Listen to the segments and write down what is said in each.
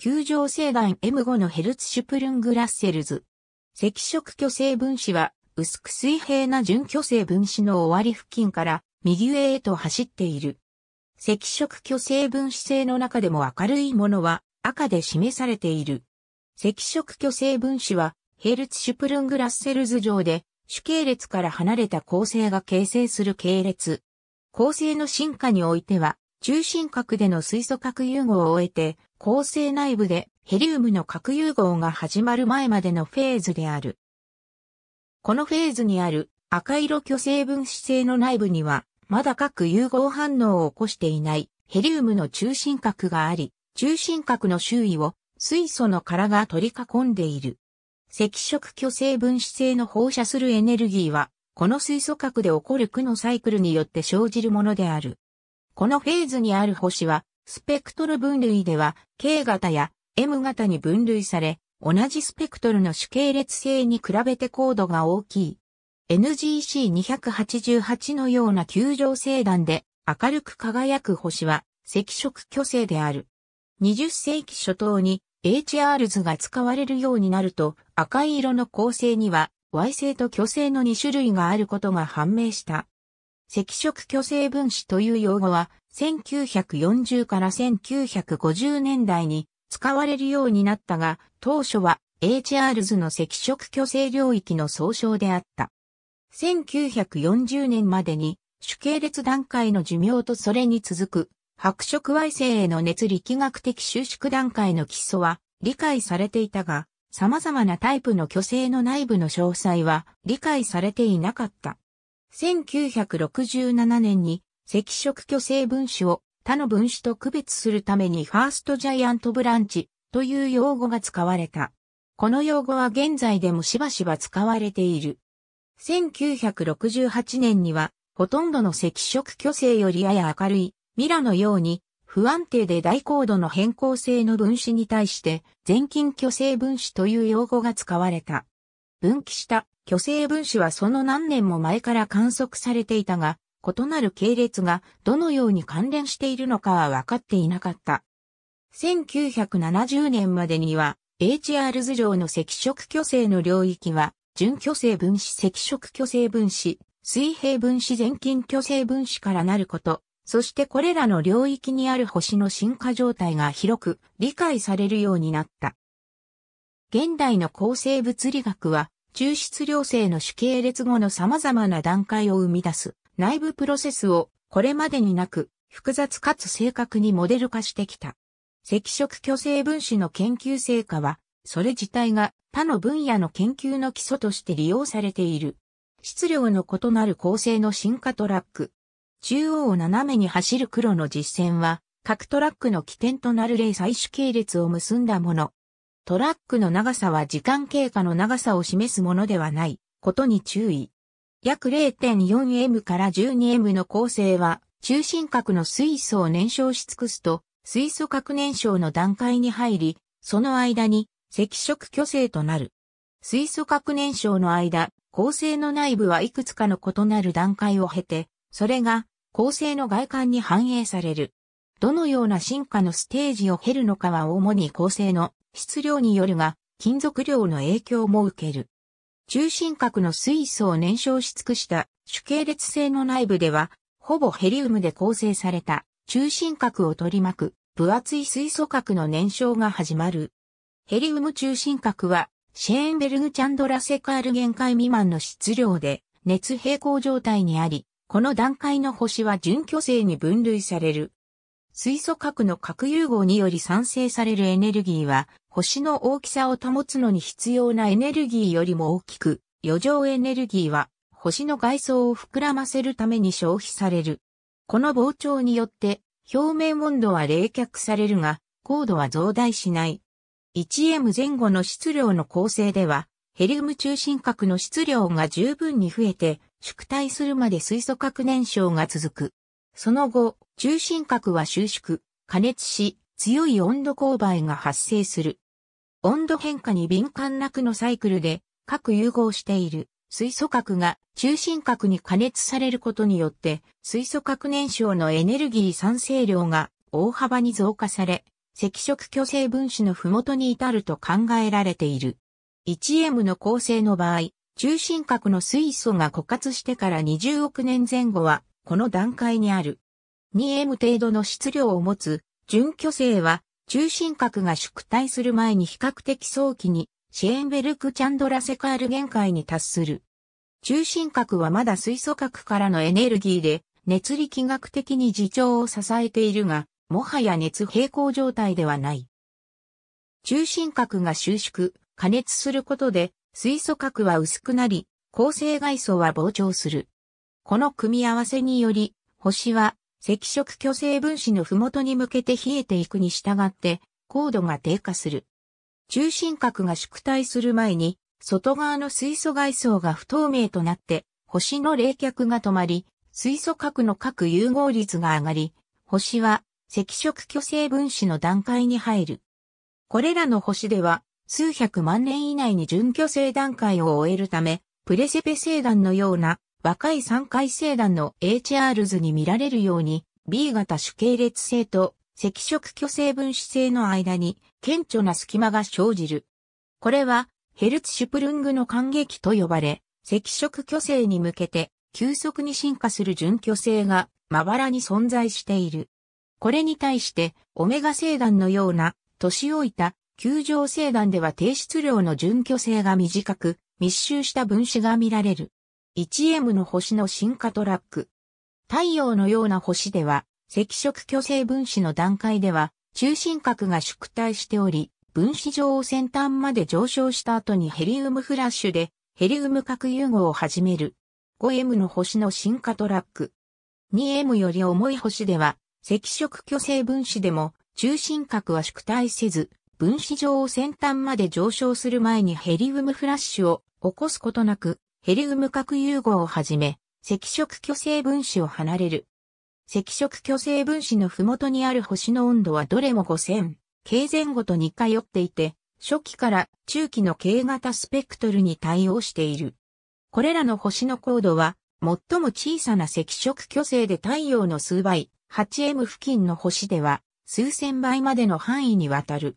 球状星団 M5 のヘルツシュプルングラッセルズ。赤色巨星分子は、薄く水平な準巨星分子の終わり付近から右上へと走っている。赤色巨星分子性の中でも明るいものは赤で示されている。赤色巨星分子はヘルツシュプルングラッセルズ上で主系列から離れた構成が形成する系列。構成の進化においては中心核での水素核融合を終えて、構成内部でヘリウムの核融合が始まる前までのフェーズである。このフェーズにある赤色巨星分子性の内部には、まだ核融合反応を起こしていないヘリウムの中心核があり、中心核の周囲を水素の殻が取り囲んでいる。赤色巨星分子性の放射するエネルギーは、この水素核で起こる苦のサイクルによって生じるものである。このフェーズにある星は、スペクトル分類では、K 型や M 型に分類され、同じスペクトルの主系列性に比べて高度が大きい。NGC288 のような球状星団で明るく輝く星は赤色巨星である。20世紀初頭に HR 図が使われるようになると赤い色の構成には Y 星と巨星の2種類があることが判明した。赤色巨星分子という用語は、1940から1950年代に使われるようになったが、当初は HRs の赤色巨星領域の総称であった。1940年までに主系列段階の寿命とそれに続く白色矮星への熱力学的収縮段階の基礎は理解されていたが、様々なタイプの巨星の内部の詳細は理解されていなかった。1967年に赤色巨星分子を他の分子と区別するためにファーストジャイアントブランチという用語が使われた。この用語は現在でもしばしば使われている。1968年にはほとんどの赤色巨星よりやや明るいミラのように不安定で大高度の変更性の分子に対して全近巨星分子という用語が使われた。分岐した巨星分子はその何年も前から観測されていたが、異なる系列がどのように関連しているのかは分かっていなかった。1970年までには、HR 図上の赤色巨星の領域は、準巨星分子赤色巨星分子、水平分子全近巨星分子からなること、そしてこれらの領域にある星の進化状態が広く理解されるようになった。現代の構成物理学は抽出量性の主系列後の様々な段階を生み出す内部プロセスをこれまでになく複雑かつ正確にモデル化してきた。赤色巨星分子の研究成果は、それ自体が他の分野の研究の基礎として利用されている。質量の異なる構成の進化トラック。中央を斜めに走る黒の実線は、各トラックの起点となる零細主系列を結んだもの。トラックの長さは時間経過の長さを示すものではないことに注意。約 0.4M から 12M の構成は中心核の水素を燃焼し尽くすと水素核燃焼の段階に入り、その間に赤色巨星となる。水素核燃焼の間、構成の内部はいくつかの異なる段階を経て、それが構成の外観に反映される。どのような進化のステージを経るのかは主に構成の質量によるが、金属量の影響も受ける。中心核の水素を燃焼し尽くした主系列性の内部では、ほぼヘリウムで構成された中心核を取り巻く分厚い水素核の燃焼が始まる。ヘリウム中心核はシェーンベルグチャンドラセカール限界未満の質量で熱平衡状態にあり、この段階の星は準拠星に分類される。水素核の核融合により産生されるエネルギーは、星の大きさを保つのに必要なエネルギーよりも大きく、余剰エネルギーは、星の外装を膨らませるために消費される。この膨張によって、表面温度は冷却されるが、高度は増大しない。1M 前後の質量の構成では、ヘリウム中心核の質量が十分に増えて、縮退するまで水素核燃焼が続く。その後、中心核は収縮、加熱し、強い温度勾配が発生する。温度変化に敏感な区のサイクルで、核融合している水素核が中心核に加熱されることによって、水素核燃焼のエネルギー産生量が大幅に増加され、赤色巨星分子の麓に至ると考えられている。1M の構成の場合、中心核の水素が枯渇してから20億年前後は、この段階にある。2m 程度の質量を持つ、準巨星は、中心核が縮体する前に比較的早期に、シェーンベルク・チャンドラセカール限界に達する。中心核はまだ水素核からのエネルギーで、熱力学的に自重を支えているが、もはや熱平衡状態ではない。中心核が収縮、加熱することで、水素核は薄くなり、構成外素は膨張する。この組み合わせにより、星は赤色巨星分子の麓に向けて冷えていくに従って、高度が低下する。中心核が縮体する前に、外側の水素外層が不透明となって、星の冷却が止まり、水素核の核融合率が上がり、星は赤色巨星分子の段階に入る。これらの星では、数百万年以内に準巨星段階を終えるため、プレセペ星団のような若い三回生団の HR 図に見られるように、B 型主系列性と赤色巨星分子性の間に顕著な隙間が生じる。これはヘルツシュプルングの感激と呼ばれ、赤色巨星に向けて急速に進化する準巨星がまばらに存在している。これに対してオメガ星団のような年老いた球状星団では低質量の準巨星が短く密集した分子が見られる。1M の星の進化トラック。太陽のような星では、赤色巨星分子の段階では、中心核が縮退しており、分子上を先端まで上昇した後にヘリウムフラッシュで、ヘリウム核融合を始める。5M の星の進化トラック。2M より重い星では、赤色巨星分子でも、中心核は縮退せず、分子上を先端まで上昇する前にヘリウムフラッシュを起こすことなく、ヘリウム核融合をはじめ、赤色巨星分子を離れる。赤色巨星分子の麓にある星の温度はどれも5000、K 前後と似通っていて、初期から中期の K 型スペクトルに対応している。これらの星の高度は、最も小さな赤色巨星で太陽の数倍、8M 付近の星では、数千倍までの範囲にわたる。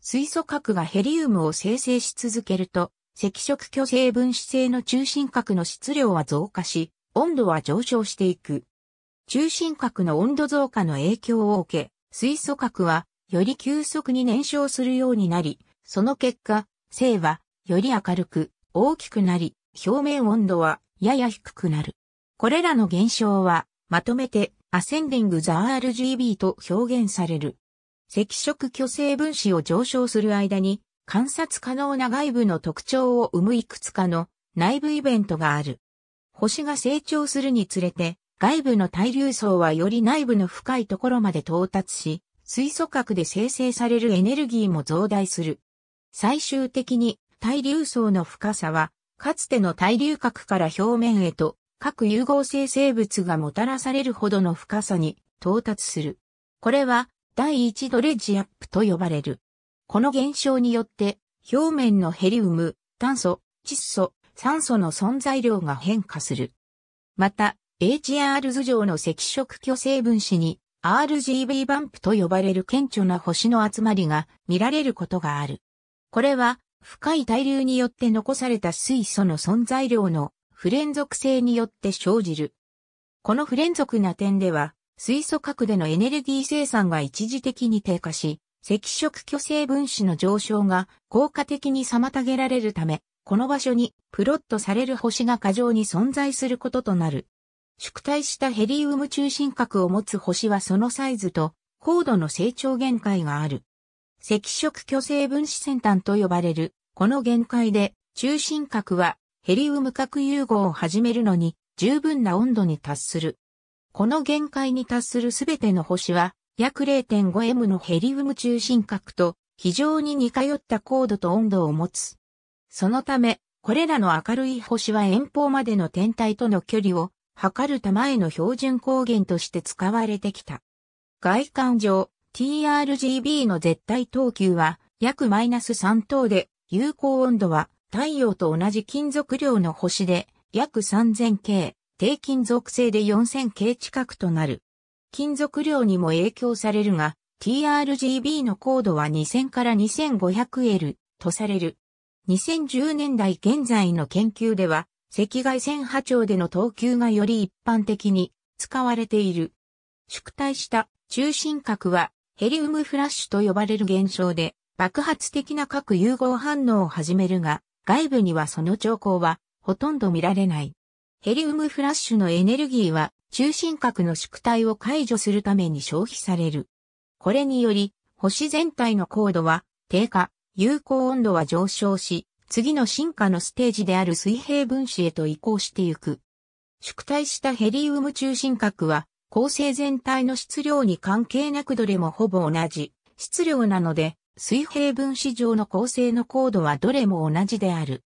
水素核がヘリウムを生成し続けると、赤色巨星分子性の中心核の質量は増加し、温度は上昇していく。中心核の温度増加の影響を受け、水素核はより急速に燃焼するようになり、その結果、性はより明るく大きくなり、表面温度はやや低くなる。これらの現象はまとめてアセンディングザ RGB と表現される。赤色巨星分子を上昇する間に観察可能な外部の特徴を生むいくつかの内部イベントがある。星が成長するにつれて、外部の対流層はより内部の深いところまで到達し、水素核で生成されるエネルギーも増大する。最終的に対流層の深さは、かつての対流核から表面へと各融合生成物がもたらされるほどの深さに到達する。これは第一ドレッジアップと呼ばれる。この現象によって、表面のヘリウム、炭素、窒素、酸素の存在量が変化する。また、HR 図上の赤色巨星分子に RGB バンプと呼ばれる顕著な星の集まりが見られることがある。これは深い対流によって残された水素の存在量の不連続性によって生じる。この不連続な点では水素核でのエネルギー生産が一時的に低下し、赤色巨星分子の上昇が効果的に妨げられるため、この場所にプロットされる星が過剰に存在することとなる。縮体したヘリウム中心核を持つ星はそのサイズと高度の成長限界がある。赤色巨星分子先端と呼ばれる、この限界で中心核はヘリウム核融合を始めるのに十分な温度に達する。この限界に達するすべての星は約 0.5M のヘリウム中心核と非常に似通った高度と温度を持つ。そのため、これらの明るい星は遠方までの天体との距離を測るたまの標準光源として使われてきた。外観上、TRGB の絶対等級は約マイナス3等で、有効温度は太陽と同じ金属量の星で約 3000K、低金属性で 4000K 近くとなる。金属量にも影響されるが、TRGB の高度は2000から 2500L とされる。2010年代現在の研究では、赤外線波長での等級がより一般的に使われている。縮体した中心核はヘリウムフラッシュと呼ばれる現象で爆発的な核融合反応を始めるが、外部にはその兆候はほとんど見られない。ヘリウムフラッシュのエネルギーは中心核の縮体を解除するために消費される。これにより、星全体の高度は低下、有効温度は上昇し、次の進化のステージである水平分子へと移行してゆく。縮体したヘリウム中心核は、構成全体の質量に関係なくどれもほぼ同じ質量なので、水平分子上の構成の高度はどれも同じである。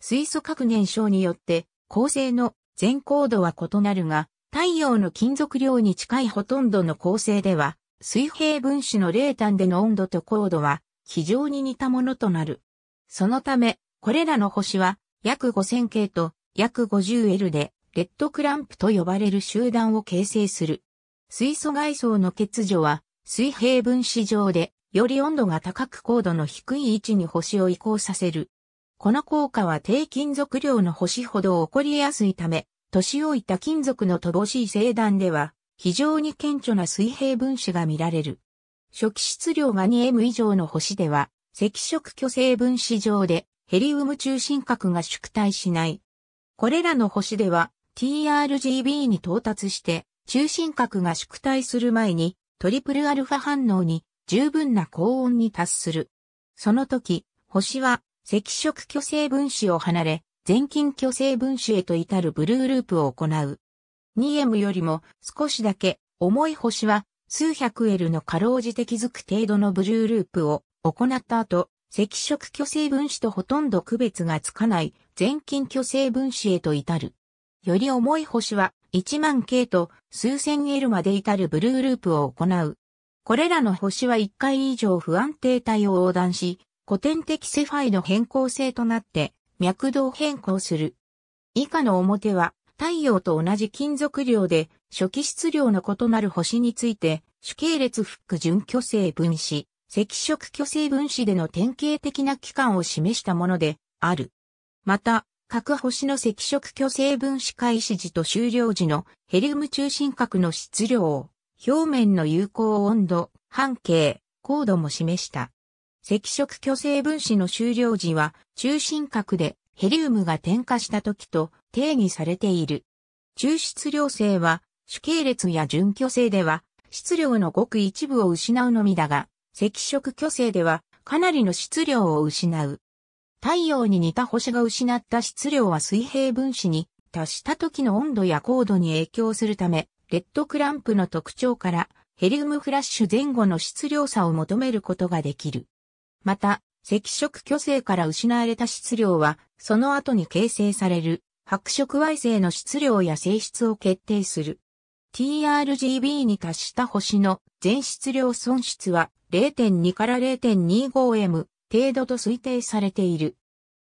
水素核燃焼によって構成の全高度は異なるが、太陽の金属量に近いほとんどの構成では、水平分子の冷淡での温度と高度は非常に似たものとなる。そのため、これらの星は約5 0 0 0系と約 50L でレッドクランプと呼ばれる集団を形成する。水素外層の欠如は水平分子上でより温度が高く高度の低い位置に星を移行させる。この効果は低金属量の星ほど起こりやすいため、年老いた金属の乏しい星団では、非常に顕著な水平分子が見られる。初期質量が 2M 以上の星では、赤色巨星分子上でヘリウム中心核が縮退しない。これらの星では TRGB に到達して中心核が縮退する前にトリプルアルファ反応に十分な高温に達する。その時、星は赤色巨星分子を離れ全近虚勢分子へと至るブルーループを行う。2M よりも少しだけ重い星は数百 L の過労時的づく程度のブルーループを行った後、赤色巨星分子とほとんど区別がつかない全近巨星分子へと至る。より重い星は1万 K と数千 L まで至るブルーループを行う。これらの星は1回以上不安定体を横断し、古典的セファイの変更性となって脈動変更する。以下の表は、太陽と同じ金属量で、初期質量の異なる星について、主系列フック準巨星分子、赤色巨星分子での典型的な期間を示したもので、ある。また、各星の赤色巨星分子開始時と終了時のヘリウム中心核の質量を、表面の有効温度、半径、高度も示した。赤色巨星分子の終了時は、中心核でヘリウムが点火した時と定義されている。中質量性は、主系列や準巨星では、質量のごく一部を失うのみだが、赤色巨星では、かなりの質量を失う。太陽に似た星が失った質量は水平分子に達した時の温度や高度に影響するため、レッドクランプの特徴からヘリウムフラッシュ前後の質量差を求めることができる。また、赤色巨星から失われた質量は、その後に形成される、白色矮星の質量や性質を決定する。TRGB に達した星の全質量損失は0.2から 0.25M 程度と推定されている。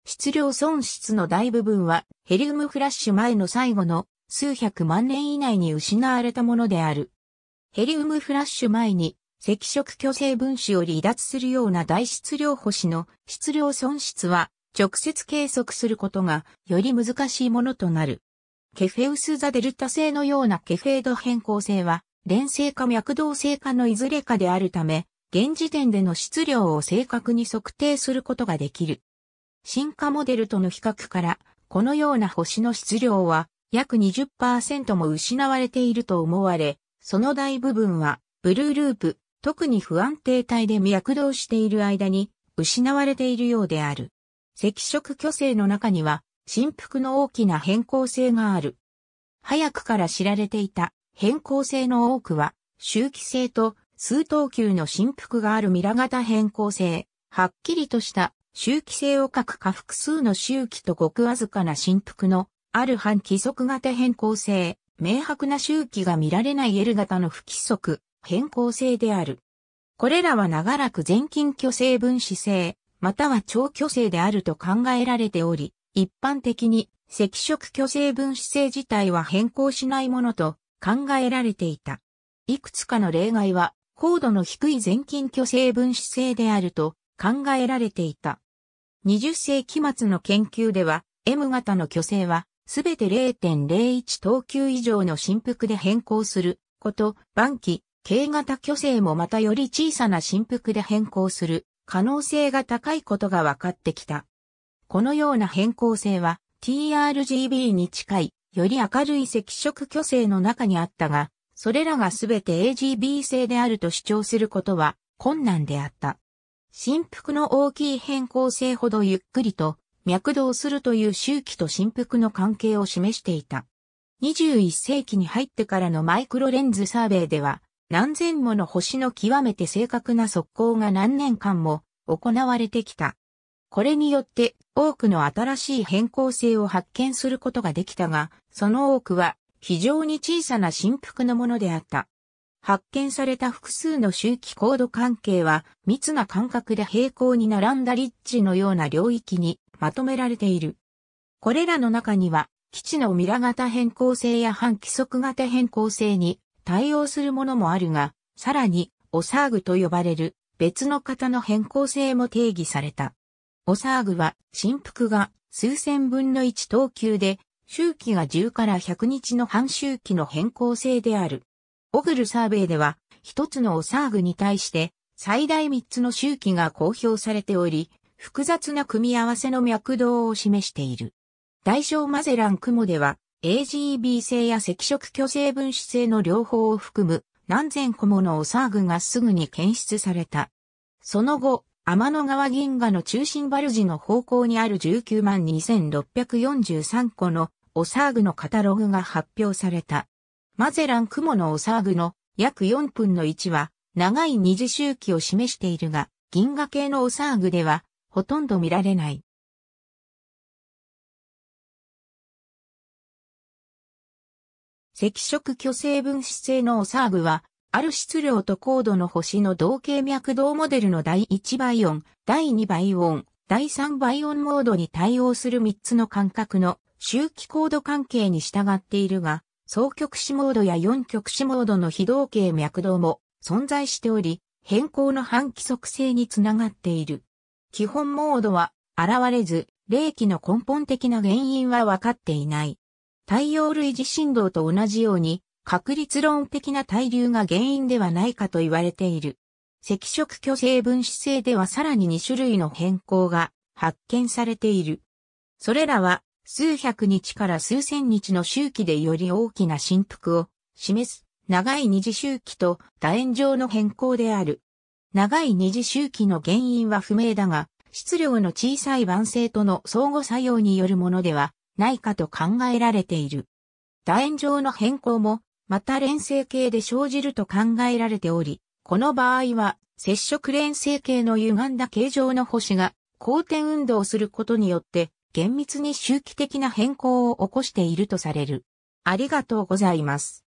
質量損失の大部分はヘリウムフラッシュ前の最後の数百万年以内に失われたものである。ヘリウムフラッシュ前に赤色巨星分子を離脱するような大質量星の質量損失は直接計測することがより難しいものとなる。ケフェウスザ・デルタ星のようなケフェード変更性は連星か脈動星かのいずれかであるため、現時点での質量を正確に測定することができる。進化モデルとの比較から、このような星の質量は約20%も失われていると思われ、その大部分はブルーループ、特に不安定体で脈動している間に失われているようである。赤色巨星の中には振幅の大きな変更性がある。早くから知られていた変更性の多くは周期性と数等級の振幅があるミラ型変更性、はっきりとした周期性を欠く下複数の周期とごくわずかな振幅のある半規則型変更性、明白な周期が見られない L 型の不規則、変更性である。これらは長らく全近虚勢分子性、または超虚勢であると考えられており、一般的に赤色虚勢分子性自体は変更しないものと考えられていた。いくつかの例外は、高度の低い全近虚勢分子性であると考えられていた。20世紀末の研究では、M 型の虚勢は、すべて0.01等級以上の振幅で変更すること、晩期、K 型巨星もまたより小さな振幅で変更する可能性が高いことが分かってきた。このような変更性は TRGB に近いより明るい赤色巨星の中にあったが、それらがすべて AGB 星であると主張することは困難であった。振幅の大きい変更性ほどゆっくりと脈動するという周期と振幅の関係を示していた。21世紀に入ってからのマイクロレンズサーベイでは、何千もの星の極めて正確な速攻が何年間も行われてきた。これによって多くの新しい変更性を発見することができたが、その多くは非常に小さな振幅のものであった。発見された複数の周期高度関係は密な間隔で平行に並んだリッチのような領域にまとめられている。これらの中には基地のミラ型変更性や半規則型変更性に対応するものもあるが、さらに、オサーグと呼ばれる別の型の変更性も定義された。オサーグは、振幅が数千分の1等級で、周期が10から100日の半周期の変更性である。オグルサーベイでは、一つのオサーグに対して、最大三つの周期が公表されており、複雑な組み合わせの脈動を示している。大小マゼラン雲では、AGB 性や赤色巨性分子性の両方を含む何千個ものオサーグがすぐに検出された。その後、天の川銀河の中心バルジの方向にある19万2643個のオサーグのカタログが発表された。マゼラン雲のオサーグの約4分の1は長い二次周期を示しているが、銀河系のオサーグではほとんど見られない。赤色巨星分子性のオサーグは、ある質量と高度の星の同型脈動モデルの第1倍音、第2倍音、第3倍音モードに対応する3つの間隔の周期高度関係に従っているが、双極子モードや4極子モードの非同型脈動も存在しており、変更の反規則性につながっている。基本モードは現れず、霊気の根本的な原因は分かっていない。太陽類似振動と同じように、確率論的な対流が原因ではないかと言われている。赤色巨星分子星ではさらに2種類の変更が発見されている。それらは数百日から数千日の周期でより大きな振幅を示す長い二次周期と楕円状の変更である。長い二次周期の原因は不明だが、質量の小さい晩星との相互作用によるものではないかと考えられている。楕円状の変更も、また連成形で生じると考えられており、この場合は、接触連成形の歪んだ形状の星が、光転運動することによって、厳密に周期的な変更を起こしているとされる。ありがとうございます。